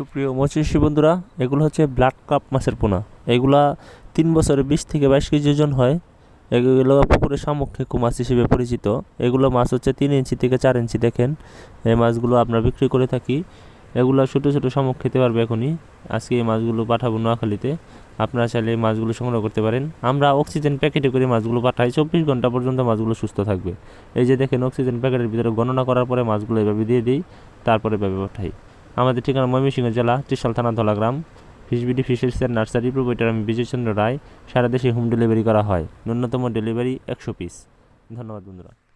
সুপ্রিয় মৎস্যশী বন্ধুরা এগুলো হচ্ছে ব্লাড কাপ মাছের পোনা এগুলা তিন বছরে বিশ থেকে বাইশ কেজি ওজন হয় এগুলো পুকুরে সামক্ষিক মাছ হিসেবে পরিচিত এগুলো মাছ হচ্ছে তিন ইঞ্চি থেকে চার ইঞ্চি দেখেন এই মাছগুলো আমরা বিক্রি করে থাকি এগুলো ছোটো ছোটো শামুক খেতে পারবে এখনই আজকে এই মাছগুলো পাঠাবো নোয়াখালীতে আপনারা চাইলে এই মাছগুলো সংগ্রহ করতে পারেন আমরা অক্সিজেন প্যাকেটে করে মাছগুলো পাঠাই চব্বিশ ঘন্টা পর্যন্ত মাছগুলো সুস্থ থাকবে এই যে দেখেন অক্সিজেন প্যাকেটের ভিতরে গণনা করার পরে মাছগুলো এভাবে দিয়ে দিই তারপরে এভাবে পাঠাই আমাদের ঠিকানা ময়মনসিংহ জেলা ত্রিশাল থানা ধলাগ্রাম ফিসবিডি ফিশারিসের নার্সারি প্রোভাইডার আমি বিজয়চন্দ্র রায় সারা দেশে হোম ডেলিভারি করা হয় ন্যূনতম ডেলিভারি একশো পিস ধন্যবাদ বন্ধুরা